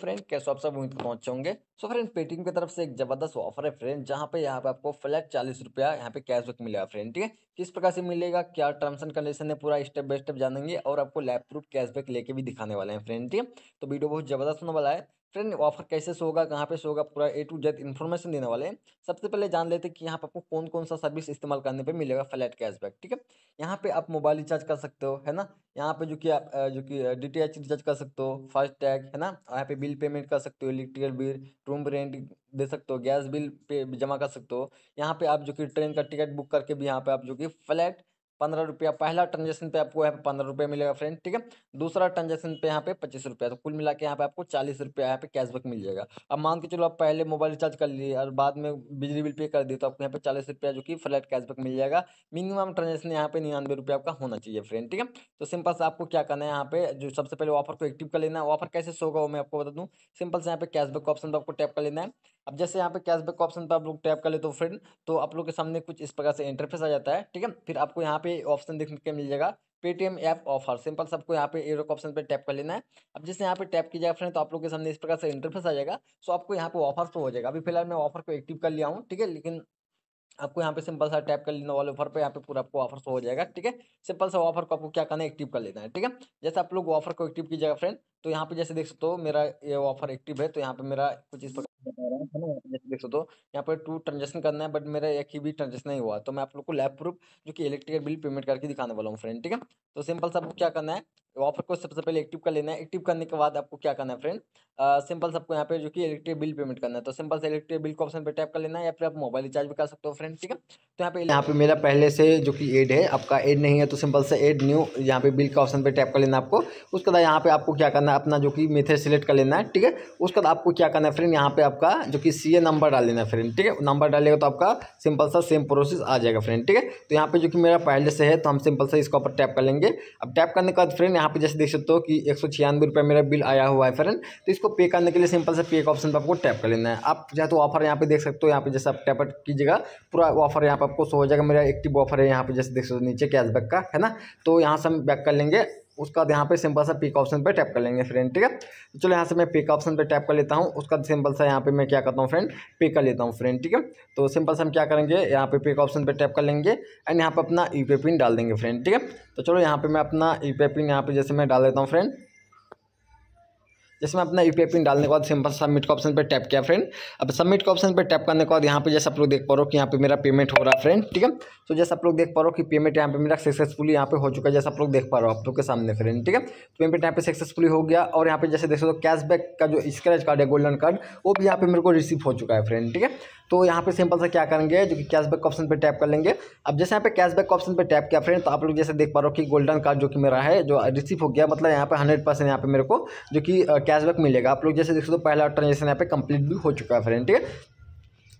friend कैसे आप सब उम्मीद पहुंच होंगे सो फ्रेंड पेटीएम की तरफ से एक जबरदस्त ऑफर है फ्रेंड जहां पे यहां पे आपको फ्लैट चालीस रुपया यहाँ पे कैशबैक मिलेगा फ्रेंड ठीक है किस प्रकार से मिलेगा क्या टर्म्स एंड कंडीशन है पूरा स्टेप बाय स्टेप जानेंगे और आपको लैब प्रूफ कैशबैक लेके भी दिखाने वाले हैं फ्रेंड ठीक है तो वीडियो बहुत जबरदस्त होने वाला है फ्रेंड ऑफर कैसे से होगा कहाँ पे होगा पूरा ए टू जेड इन्फॉर्मेशन देने वाले हैं सबसे पहले जान लेते हैं कि यहाँ पर आपको कौन कौन सा सर्विस इस्तेमाल करने पे मिलेगा फ्लैट कैशबैक ठीक है यहाँ पे आप मोबाइल रिचार्ज कर सकते हो है ना यहाँ पे जो कि आप जो कि डी टी एच रिचार्ज कर सकते हो फास्ट टैग है ना यहाँ पे बिल पेमेंट कर सकते हो इलेक्ट्रिकल बिल रूम रेंट दे सकते हो गैस बिल पे जमा कर सकते हो यहाँ पे आप जो कि ट्रेन का टिकट बुक करके भी यहाँ पे आप जो कि फ्लैट पंद्रह रुपया पहला ट्रांजेक्शन पे आपको यहाँ पे पंद्रह रुपया मिलेगा फ्रेंड ठीक है दूसरा ट्रांजेक्शन पे यहाँ पे पच्चीस रुपया तो कुल मिला के यहाँ पे आपको चालीस रुपया यहाँ पे कैशबैक मिल जाएगा अब मान के चलो आप पहले मोबाइल रिचार्ज कर लिए और बाद में बिजली बिल पे कर दिए तो आपको यहाँ पे चालीस रुपया जो कि फ्लैट कैशबैक मिल जाएगा मिनिमम ट्रांजेक्शन यहाँ पे निन्यानवे रुपये आपका होना चाहिए फ्रेंड ठीक है तो सिंपल से आपको क्या करना है यहाँ पे जो सबसे पहले ऑफर को एक्टिव कर लेना है ऑफर कैसे शो होगा वो मैं आपको बता दूँ सिंपल से यहाँ पे कैशबैक ऑप्शन पर आपको टैप कर लेना है अब जैसे यहाँ पे कैशबैक ऑप्शन पर आप लोग टैप कर ले तो फ्रेंड तो आप लोग के सामने कुछ इस प्रकार से इंटरफेस आ जाता है ठीक है फिर आपको यहाँ पे पे ऑप्शन देखने के मिल जाएगा पेटीएम ऐप ऑफर सिंपल सबको यहाँ पे एरो ऑप्शन पे टैप कर लेना है अब जैसे यहाँ पे टैप की जाए फ्रेंड तो आप लोग के सामने इस प्रकार से इंटरफेस आ जाएगा सो आपको यहाँ पे ऑफर तो हो जाएगा अभी फिलहाल मैं ऑफर को एक्टिव कर लिया हूँ ठीक है लेकिन आपको यहाँ पे सिंपल सा टैप कर लेना वाले ऑफर पे यहाँ पे पूरा आपको ऑफर शो हो जाएगा ठीक है सिंपल सा ऑफर को आपको क्या करना है एक्टिव कर लेना है ठीक है जैसे आप लोग ऑफर को एक्टिव कीजिएगा फ्रेंड तो यहाँ पे जैसे देख सकते हो मेरा ये ऑफर एक्टिव है तो यहाँ पे मेरा कुछ इस देख सकते हो यहाँ पर टू ट्रांजेक्शन करना है बट मेरा एक ही भी ट्रांजेक्शन नहीं हुआ तो मैं आप लोग को लैब प्रूफ जो कि इलेक्ट्रिक बिल पेमेंट करके दिखाने वाला हूँ फ्रेंड ठीक है तो सिंपल सा आपको क्या करना है ऑफर को सबसे पहले एक्टिव कर लेना है एक्टिव करने के बाद आपको क्या करना है फ्रेंड सिंपल सबको यहाँ पे जो कि इलेक्ट्रिक बिल पेमेंट करना है तो सिंपल से इलेक्ट्रिक बिल को ऑप्शन पे टैप कर लेना है या फिर आप मोबाइल रिचार्ज भी कर सकते हो फ्रेंड ठीक है तो यहाँ पे यहाँ पे मेरा पहले से जो कि एड है आपका एड नहीं है तो सिंपल से एड न्यू यहाँ पे बिल का ऑप्शन पर टैप कर लेना आपको उसके बाद यहाँ पे आपको क्या करना है अपना जो कि मेथड सेलेक्ट कर लेना है ठीक है उसके बाद आपको क्या करना है फ्रेंड यहाँ पे आपका जो कि सी ए नंबर डाल लेना फ्रेंड ठीक है नंबर डालेगा तो आपका सिंपल सा सेम प्रोसेस आ जाएगा फ्रेंड ठीक है तो यहाँ पे जो कि मेरा पहले से है तो हम सिंपल सा इसको ऊपर टैप कर लेंगे अब टैप करने के बाद फ्रेंड यहाँ पे जैसे देख सकते हो कि एक सौ छियानवे रुपये मेरा बिल आया हुआ है फ्रेंड तो इसको पे करने के लिए सिंपल से पे का ऑप्शन पर आपको टैप कर लेना है आप चाहे तो ऑफर यहाँ पे देख सकते हो यहाँ पे जैसे आप टैप कीजिएगा पूरा ऑफर यहाँ पर आपको सो हो जाएगा मेरा एक्टिव ऑफर है यहाँ पे जैसे देख सकते हो नीचे कैशबैक का है ना तो यहाँ से हम बैक कर लेंगे उसका यहाँ पे सिंपल सा पिक ऑप्शन पे टैप कर लेंगे फ्रेंड ठीक है तो चलो यहाँ से मैं पिक ऑप्शन पे टैप कर लेता हूँ उसका सिंपल सा यहाँ पे मैं क्या करता हूँ फ्रेंड पिक कर लेता हूँ फ्रेंड ठीक है तो सिंपल सा हम क्या करेंगे यहाँ पे पिक ऑप्शन पे टैप कर लेंगे एंड यहाँ पर अपना यू पिन डाल देंगे फ्रेंड ठीक है तो चलो यहाँ पर मैं अपना यू पिन यहाँ पर जैसे मैं डाल देता हूँ फ्रेंड जिसमें अपना यू पिन डालने के बाद सिंपल सबमिट का ऑप्शन पर टैप किया फ्रेंड अब सबमिट का ऑप्शन पर टैप करने के बाद यहाँ पे जैसे आप लोग देख पा रहे हो कि यहाँ पे मेरा पेमेंट हो रहा है फ्रेंड ठीक है तो जैसे आप लोग देख पा रहे हो कि पेमेंट यहाँ पे मेरा सक्सेसफुली यहाँ पे हो चुका है जैसे आप लोग देख पा रहे हो आप लोग के सामने फ्रेंड ठीक है पेमेंट तो यहाँ पे सक्सेसफुली हो गया और यहाँ पे जैसे देख सकते हो कैशबैक का जो स्क्रैच कार्ड है गोल्डन कार्ड वो भी यहाँ पे मेरे को रिसीव हो चुका है फ्रेंड ठीक है तो यहाँ पे सिंपल से क्या करेंगे जो कि कैशबैक ऑप्शन पे टैप कर लेंगे अब जैसे यहाँ पे कैशबैक ऑप्शन पे टैप किया फ्रेंड तो आप लोग जैसे देख पा रहे हो कि गोल्डन कार्ड जो कि मेरा है जो रिसीव हो गया मतलब यहाँ पे हंड्रेड परसेंट यहाँ पे मेरे को जो कि कैशबैक मिलेगा आप लोग जैसे देख सकते हो तो पहला ट्रांजेक्शन यहाँ पे कंप्लीट भी हो चुका है फ्रेंड ठीक है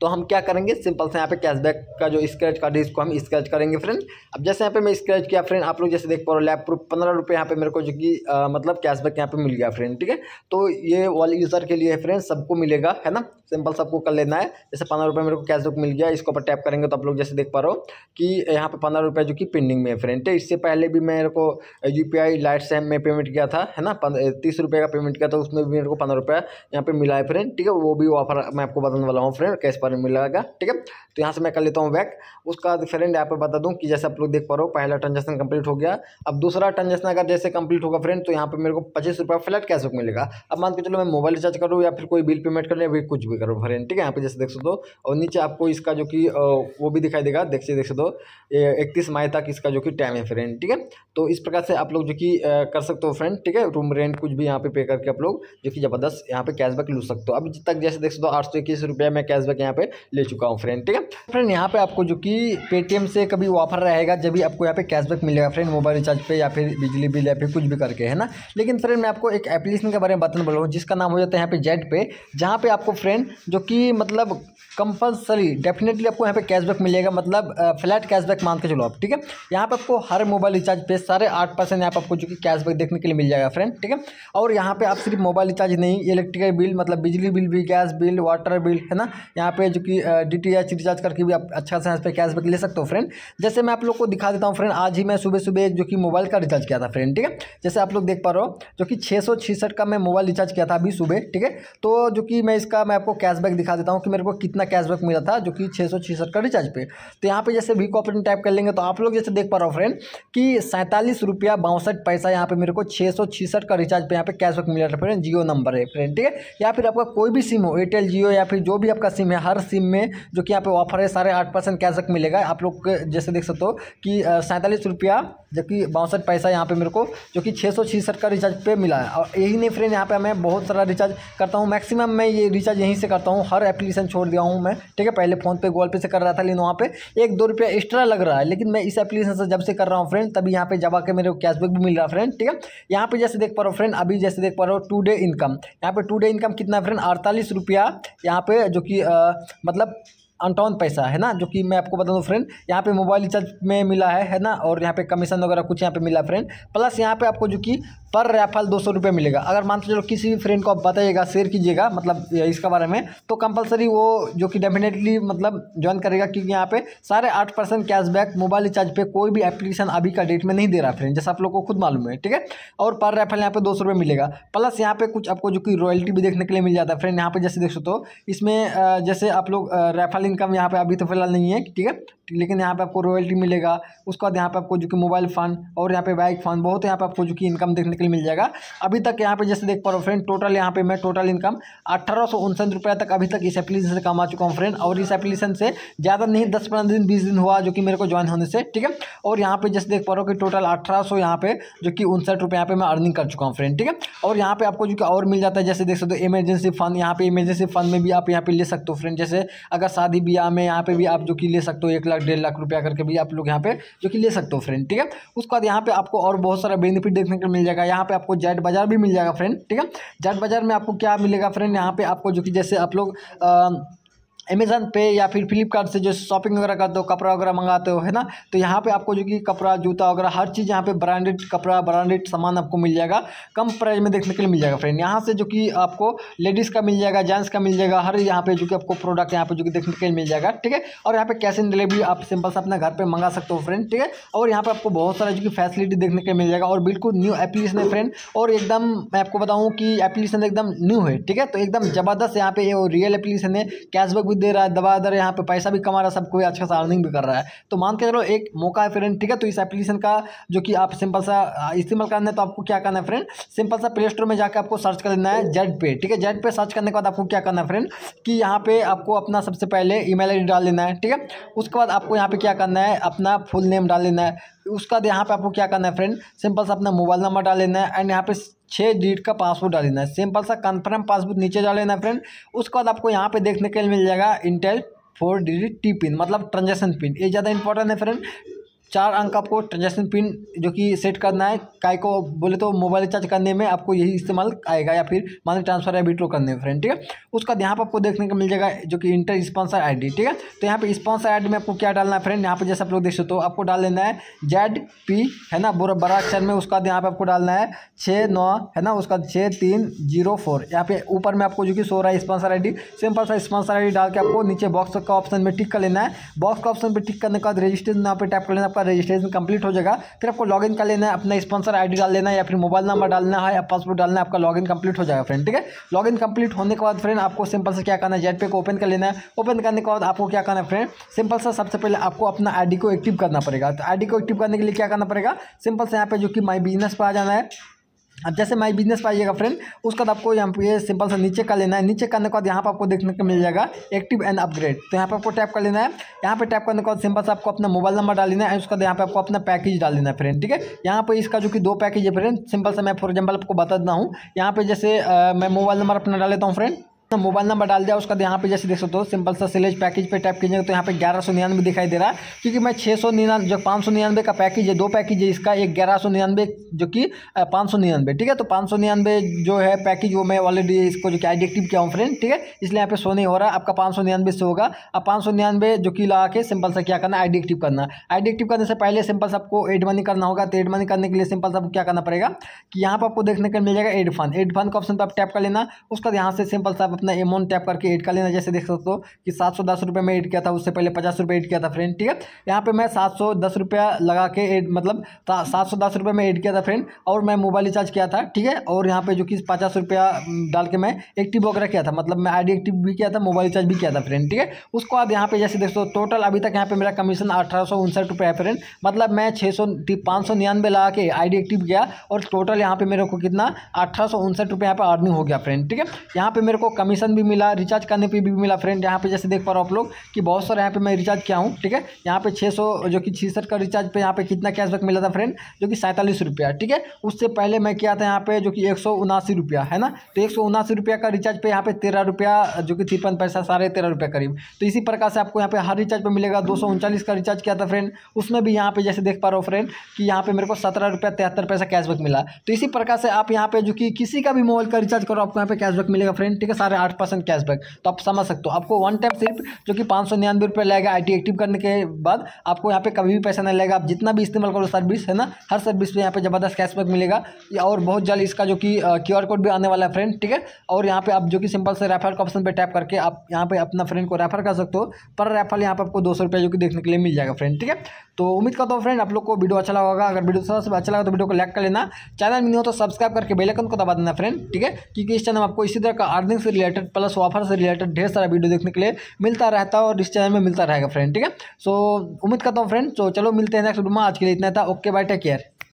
तो हम क्या करेंगे सिंपल से यहाँ पे कैशबैक का जो स्क्रैच कार्ड है इसको हम स्क्रैच करेंगे फ्रेंड अब जैसे यहाँ पे मैं स्क्रैच किया फ्रेंड आप लोग जैसे देख पा रहे हो लैप प्रूफ पंद्रह रुपये यहाँ पे मेरे को जो कि मतलब कैशबैक यहाँ पे मिल गया फ्रेंड ठीक है तो ये वाले यूज़र के लिए फ्रेंड सबको मिलेगा है ना सिंपल सबको कर लेना है जैसे पंद्रह रुपये मेरे को कैश बुक मिल गया इसको ऊपर टैप करेंगे तो आप लोग जैसे देख पा रहे हो कि यहाँ पे पंद्रह रुपये जो कि पेंडिंग में है फ्रेंड इससे पहले भी मेरे को U P I lite same में पेमेंट किया था है ना तीस रुपये का पेमेंट किया था उसमें भी मेरे को पंद्रह रुपये यहाँ पर मिला है फ्रेंड ठीक है वो भी ऑफर मैं आपको बताने वाला हूँ फ्रेंड कैश पर मिलेगा ठीक है तो यहाँ से मैं कर लेता हूँ बैक उसका फ्रेंड यहाँ पर बता दूँ कि जैसे आप लोग देख पा रहे हो पहला ट्रांजेक्शन कंप्लीट हो गया अब दूसरा ट्रांजेक्शन अगर जैसे कंप्लीट होगा फ्रेंड तो यहाँ पर मेरे को पच्चीस रुपये फ्लैट बुक मिलेगा अब मान के चलो मैं मोबाइल रिचार्ज करूँ या फिर कोई बिल पेमेंट कर या फिर कुछ भी करो ठीक है यहाँ पे जैसे देख सकते हो और नीचे आपको इसका जो कि वो भी दिखाई देगा देखिए देख सकते हो इकतीस मई तक इसका जो कि टाइम है फ्रेंड ठीक है तो इस प्रकार से आप लोग जो कि कर सकते हो फ्रेंड ठीक है रूम रेंट कुछ भी यहाँ पे पे करके आप लोग जो कि ज़बरदस्त यहाँ पे कैशबैक लू सकते हो अभी तक जैसे देख सकते हो आठ सौ इक्कीस रुपये मैं कैशबैक यहाँ पे ले चुका हूँ फ्रेंड ठीक है फ्रेंड यहाँ पे आपको जो कि पेटीएम से कभी ऑफर रहेगा जब भी आपको यहाँ पे कैशबैक मिलेगा फ्रेंड मोबाइल रिचार्ज पे या फिर बिजली बिल या फिर कुछ भी करके है ना लेकिन फ्रेंड मैं आपको एक एप्लीकेशन के बारे में बताने बोल रहा हूँ जिसका नाम हो जाता है यहाँ पे जेड पे जहाँ पे आपको फ्रेंड जो कि मतलब कंपलसरी डेफिनेटली आपको यहाँ पे कैशबैक मिलेगा मतलब फ्लैट कैशबैक मान के चलो आप ठीक है यहाँ पे आपको हर मोबाइल रिचार्ज पे सारे आठ परसेंट यहाँ पर आपको जो कि कैशबैक देखने के लिए मिल जाएगा फ्रेंड ठीक है और यहाँ पे आप सिर्फ मोबाइल रिचार्ज नहीं इलेक्ट्रिकल बिल मतलब बिजली बिल भी गैस बिल वाटर बिल है ना यहाँ पे जो कि डी रिचार्ज करके भी आप अच्छा सा यहाँ पर कैशबैक ले सकते हो फ्रेंड जैसे मैं आप लोग को दिखा देता हूँ फ्रेंड आज ही मैं सुबह सुबह जो कि मोबाइल का रिचार्ज किया था फ्रेंड ठीक है जैसे आप लोग देख पा रहे हो जो कि छः का मैं मोबाइल रिचार्ज किया था अभी सुबह ठीक है तो जो कि मैं इसका मैं आपको आपको कैशबैक दिखा देता हूँ कि मेरे को कितना कैशबैक मिला था जो कि छः सौ छियासठ का रिचार्ज पे तो यहाँ पे जैसे वी कॉपरेटिव टाइप कर लेंगे तो आप लोग जैसे देख पा रहे हो फ्रेंड कि सैंतालीस रुपया बासठ पैसा यहाँ पे मेरे को छः सौ छियासठ का रिचार्ज पे यहाँ पे कैशबैक मिला था फ्रेंड जियो नंबर है फ्रेंड ठीक है या फिर आपका कोई भी सिम हो एयरटेल जियो या फिर जो भी आपका सिम है हर सिम में जो कि यहाँ पे ऑफर है साढ़े आठ परसेंट कैशबैक मिलेगा आप लोग जैसे देख सकते हो कि सैंतालीस रुपया जबकि बासठ पैसा यहाँ पे मेरे को जो कि छः सौ छियासठ का रिचार्ज पे मिला है और यही नहीं फ्रेंड यहाँ पे मैं बहुत सारा रिचार्ज करता हूँ मैक्सिमम मैं ये रिचार्ज यहीं से करता हूँ हर एप्लीकेशन छोड़ दिया हूँ मैं ठीक है पहले फ़ोन पे गूगल पे से कर रहा था लेकिन वहाँ पे एक दो रुपया एक्स्ट्रा लग रहा है लेकिन मैं इस एप्लीकेशन से जब से कर रहा हूँ फ्रेंड तभी यहाँ पे जब आके मेरे को कैशबैक भी मिल रहा है फ्रेंड ठीक है यहाँ पे जैसे देख पा रहा हूँ फ्रेंड अभी जैसे देख पा रहा हो टू डे इनकम यहाँ पे टू डे इनकम कितना है फ्रेंड अड़तालीस रुपया यहाँ पे जो कि मतलब अंठावन पैसा है ना जो कि मैं आपको बता दूँ फ्रेंड यहाँ पे मोबाइल रिचार्ज में मिला है है ना और यहाँ पे कमीशन वगैरह कुछ यहाँ पे मिला फ्रेंड प्लस यहाँ पे आपको जो कि पर रैफल दो सौ मिलेगा अगर मान के चलो किसी भी फ्रेंड को आप बताइएगा शेयर कीजिएगा मतलब इसके बारे में तो कंपलसरी वो जो कि डेफिनेटली मतलब ज्वाइन करेगा क्योंकि यहाँ पे साढ़े आठ परसेंट कैशबैक मोबाइल रिचार्ज पे कोई भी एप्लीकेशन अभी का डेट में नहीं दे रहा फ्रेंड जैसे आप लोग को खुद मालूम है ठीक है और पर रैफल यहाँ पे दो सौ मिलेगा प्लस यहाँ पे कुछ आपको जो कि रॉयल्टी भी देखने के लिए मिल जाता है फ्रेंड यहाँ पे जैसे देख सकते हो इसमें जैसे आप लोग रैफल इनकम यहाँ पे अभी तो फिलहाल नहीं है ठीक है लेकिन यहाँ पे आपको रॉयल्टी मिलेगा उसके बाद यहाँ पे आपको जो कि मोबाइल फ़ंड और यहाँ पे बाइक फंड बहुत यहाँ पे आपको जो कि इनकम देखने के लिए मिल जाएगा अभी तक यहाँ पे जैसे देख पा रहा फ्रेंड टोटल यहाँ पे मैं टोटल इनकम अठारह उनसठ रुपया तक अभी तक इस एप्लीकेशन से कमा चुका हूँ फ्रेंड और इस एप्लीकेशन से ज़्यादा नहीं दस पंद्रह दिन बीस दिन हुआ जो कि मेरे को ज्वाइन होने से ठीक है और यहाँ पर जैसे देख पा रहा हूँ कि टोटल अठारह सौ यहाँ पे जो कि उनसठ रुपये यहाँ पे मैं अर्निंग कर चुका हूँ फ्रेंड ठीक है और यहाँ पर आपको जो कि और मिल जाता है जैसे देख सकते हो इमरजेंसी फंड यहाँ पे इमरजेंसी फंड में भी आप यहाँ पर ले सकते हो फ्रेंड जैसे अगर शादी ब्याह में यहाँ पे भी आप जो कि ले सकते हो एक लाख डेढ़ लाख रुपया करके भी आप लोग यहाँ पे जो कि ले सकते हो फ्रेंड ठीक है उसके बाद यहाँ पे आपको और बहुत सारा बेनिफिट देखने को मिल जाएगा यहाँ पे आपको जेट बाजार भी मिल जाएगा फ्रेंड ठीक है जेट बाजार में आपको क्या मिलेगा फ्रेंड यहाँ पे आपको जो कि जैसे आप लोग अमेज़न पे या फिर फ्लिपकार्ट से जो शॉपिंग वगैरह करते हो कपड़ा वगैरह मंगाते हो है ना तो यहाँ पे आपको जो कि कपड़ा जूता वगैरह हर चीज़ यहाँ पे ब्रांडेड कपड़ा ब्रांडेड सामान आपको मिल जाएगा कम प्राइस में देखने के लिए मिल जाएगा फ्रेंड यहाँ से जो कि आपको लेडीज़ का मिल जाएगा जेंट्स का मिल जाएगा हर यहाँ पे जो कि आपको प्रोडक्ट यहाँ पे जो कि देखने के लिए मिल जाएगा ठीक है और यहाँ पे कैश ऑन डिलीवरी आप सिंपल से अपना घर पर मंगा सकते हो फ्रेंड ठीक है और यहाँ पर आपको बहुत सारा जो कि फैसिलिटी देखने के मिल जाएगा और बिल्कुल न्यू एप्लीकेशन है फ्रेंड और एकदम मैं आपको बताऊँ कि एप्लीकेशन एकदम न्यू है ठीक है तो एकदम ज़बरदस्त यहाँ पे रियल एप्लीकेशन है कैशबैक भी दे रहा है रहा दर यहाँ पे पैसा भी कमा रहा है सब कोई अच्छा सा अर्निंग भी कर रहा है तो मान के चलो एक मौका है फ्रेंड ठीक है तो इस एप्लीकेशन का जो कि आप सिंपल सा इस्तेमाल करना है तो आपको क्या करना है फ्रेंड सिंपल सा प्ले स्टोर में जाकर आपको सर्च कर लेना है जेड पे ठीक है जेड पे सर्च करने के बाद आपको क्या करना है फ्रेंड कि यहाँ पे आपको अपना सबसे पहले ई मेल डाल लेना है ठीक है उसके बाद आपको यहाँ पे क्या करना है अपना फुल नेम डाल लेना है उसका यहाँ पे आपको क्या करना है फ्रेंड सिंपल सा अपना मोबाइल नंबर डाल लेना है एंड यहाँ पे छः डिजिट का पासवर्ड डाल लेना है सिंपल सा कन्फर्म पासवर्ड नीचे डाल लेना है फ्रेंड उसके बाद आपको यहाँ पे देखने के लिए मिल जाएगा इंटेल फोर डिजिट टी पिन मतलब ट्रांजेक्शन पिन ये ज़्यादा इंपॉर्टेंट है फ्रेंड चार अंक आपको ट्रांजेक्शन पिन जो कि सेट करना है काय को बोले तो मोबाइल रिचार्ज करने में आपको यही इस्तेमाल आएगा या फिर मान ट्रांसफर या विड्रो करने में फ्रेंड ठीक है उसका यहाँ पर आपको देखने को मिल जाएगा जो कि इंटर स्पॉन्सर आईडी ठीक है तो यहाँ पे स्पॉन्सर आईडी में आपको क्या डालना है फ्रेंड यहाँ पर जैसे आप लोग देख सकते हो आपको डाल लेना है जेड पी है ना बोरा बड़ा अक्षर में उसका यहाँ पर आपको डालना है छः नौ है ना उसका छः तीन जीरो फोर यहाँ पे ऊपर में आपको जो कि सो रहा है स्पॉन्सर आई डी सिंपल सा स्पॉन्सर आई डी डाल के आपको नीचे बॉक्स का ऑप्शन में टिक कर लेना है बॉक्स का ऑप्शन पर टिक करने के बाद रजिस्ट्रेशन यहाँ पर टाइप कर लेना आपका रजिस्ट्रेशन कंप्लीट हो जाएगा फिर आपको लॉग इन कर लेना है अपना स्पॉन्सर आईडी डाल लेना है या फिर मोबाइल नंबर डालना है या पासवर्ड डालना है आपका इन कंप्लीट हो जाएगा फ्रेंड ठीक है लॉग इन कंप्लीट होने के बाद फ्रेंड आपको सिंपल से क्या करना है जेट पे को ओपन कर लेना है ओपन करने के बाद आपको क्या करना है फ्रेंड सिंपल सा सबसे पहले आपको अपना आई को एक्टिव करना पड़ेगा तो आईडी को एक्टिव करने के लिए क्या करना पड़ेगा सिंपल से यहाँ पे जो कि माई बिजनेस पर आ जाना है अब जैसे माई बिजनेस पर आइएगा फ्रेंड उसका आपको यहाँ पे सिंपल सा नीचे का लेना है नीचे करने के बाद यहाँ पर आपको देखने को मिल जाएगा एक्टिव एंड अपग्रेड तो यहाँ पर आपको टैप कर लेना है यहाँ पर टैप करने के बाद सिंपल सा आपको अपना मोबाइल नंबर डाल लेना है उसके बाद यहाँ पर आपको अपना पैकेज डाल लेना है फ्रेंड ठीक है यहाँ पर इसका जो कि दो पैकेज है फ्रेंड सिंपल सा मैं फॉर एग्जाम्पल आपको बता देता हूँ यहाँ पर जैसे मैं मोबाइल नंबर अपना डाल लेता हूँ फ्रेंड मोबाइल नंबर डाल दिया उसका यहाँ पे जैसे देख सकते हो सिंपल सा सिलेज पैकेज पे टैप कीजिएगा तो यहाँ पे ग्यारह सौ निन्यानवे दिखाई दे रहा है क्योंकि मैं छः सौ निन्यानवे जो पाँच सौ निन्यानवे का पैकेज है दो पैकेज है इसका एक ग्यारह सौ निन्यानवे जो कि पाँच सौ निन्यानवे ठीक है तो पाँच सौ निन्यानवे जो है पैकेज वो मैं ऑलरेडी इसको जो कि एडिक्टिव किया हूँ फ्रेंड ठीक है इसलिए यहाँ पे सो नहीं हो रहा आपका पाँच सौ निन्यानवे से होगा अब पाँच सौ निन्यानवे जो कि लगा के सिंपल सा क्या करना है एडिक्टिव करना आई एक्टिव करने से पहले सिंपल सा आपको एड मनी करना होगा तो एड मनी करने के लिए सिंपल सा क्या करना पड़ेगा कि यहाँ पर आपको देखने को मिल जाएगा एड फंड एड फंड का ऑप्शन पर आप टैप कर लेना उसका यहाँ से सिंपल सा अपना अमाउंट टैप करके ऐड कर लेना जैसे देख सकते हो कि सात सौ दस रुपये में ऐड किया था उससे पहले पचास रुपये ऐड किया था फ्रेंड ठीक है यहाँ पे मैं सात सौ दस रुपया लगा के एड मतलब सात सौ दस रुपये में ऐड किया था फ्रेंड और मैं मोबाइल रिचार्ज किया था ठीक है और यहाँ पे जो कि पचास रुपया डाल के मैं एक्टिव वगैरह किया था मतलब मैं आईडी एक्टिव भी किया था मोबाइल रिचार्ज भी किया था फ्रेंड ठीक है उसको आप यहाँ पे जैसे देख सकते हो टोटल अभी तक यहाँ पे मेरा कमीशन अठारह सौ उनसठ रुपये है फ्रेंड मतलब मैं छः सौ पाँच सौ निन्यानवे लगा के डी एक्टिव किया और टोटल यहाँ पे मेरे को कितना अठारह सौ उनसठ रुपये यहाँ पर अर्निंग हो गया फ्रेंड ठीक है यहाँ पे मेरे को कमी कमीशन भी मिला रिचार्ज करने पे भी मिला फ्रेंड यहाँ पे जैसे देख पा रहा आप लोग कि बहुत सारे यहाँ पे मैं रिचार्ज किया हूँ ठीक है यहाँ पे 600 जो कि छिसठ का रिचार्ज पे यहाँ पे कितना कैशबैक मिला था फ्रेंड जो कि सैंतालीस रुपया ठीक है उससे पहले मैं किया था यहाँ पे जो कि एक रुपया है ना तो एक रुपया का रिचार्ज पे यहाँ पे तेरह रुपया जो कि तिरपन पैसा साढ़े तेरह रुपया करीब तो इसी प्रकार से आपको यहाँ पे हर रिचार्ज पे मिलेगा दो का रिचार्ज किया था फ्रेंड उसमें भी यहाँ पे जैसे देख पा रहा हो फ्रेंड कि यहाँ पे मेरे को सत्रह रुपया तिहत्तर पैसा कैशबैक मिला तो इसी प्रकार से आप यहाँ पे जो कि किसी का भी मोबाइल का रिचार्ज करो आपको यहाँ पे कैशबैक मिलेगा फ्रेंड ठीक है सारे आठ परसेंट कैशबैक तो आप समझ सकते हो आपको वन टाइम सिर्फ जो कि पाँच सौ निन्यानवे रुपये लगेगा आई टी एक्टिव करने के बाद आपको यहाँ पे कभी भी पैसा नहीं लगेगा आप जितना भी इस्तेमाल करो सर्विस है ना हर सर्विस पे यहाँ पे ज़बरदस्त कैशबैक मिलेगा और बहुत जल्द इसका जो कि क्यू आर कोड भी आने वाला है फ्रेंड ठीक है और यहाँ पर आप जो कि सिंपल से रेफर का ऑप्शन पर टैप करके आप यहाँ पर अपना फ्रेंड को रेफर कर सकते हो पर रेफर यहाँ पर आपको दो सौ रुपये जो कि देखने के लिए मिल जाएगा फ्रेंड ठीक है तो उम्मीद करता हूँ फ्रेंड आप लोग को वीडियो अच्छा लगा होगा अगर वीडियो सबसे अच्छा लगा तो वीडियो को लाइक कर लेना चैनल में नहीं हो तो सब्सक्राइब करके बेलाइकन को दबा देना फ्रेंड ठीक है क्योंकि इस चैनल आपको इसी तरह का अर्निंग से रिलेटेड प्लस ऑफर से रिलेटेड ढेर सारा वीडियो देखने के लिए मिलता रहता है और इस चैनल में मिलता रहेगा फ्रेंड ठीक है सो उम्मीद करता हूँ फ्रेंड तो चलो मिलते हैं नेक्स्ट वीडियो में आज के लिए इतना था ओके बाय टेक केयर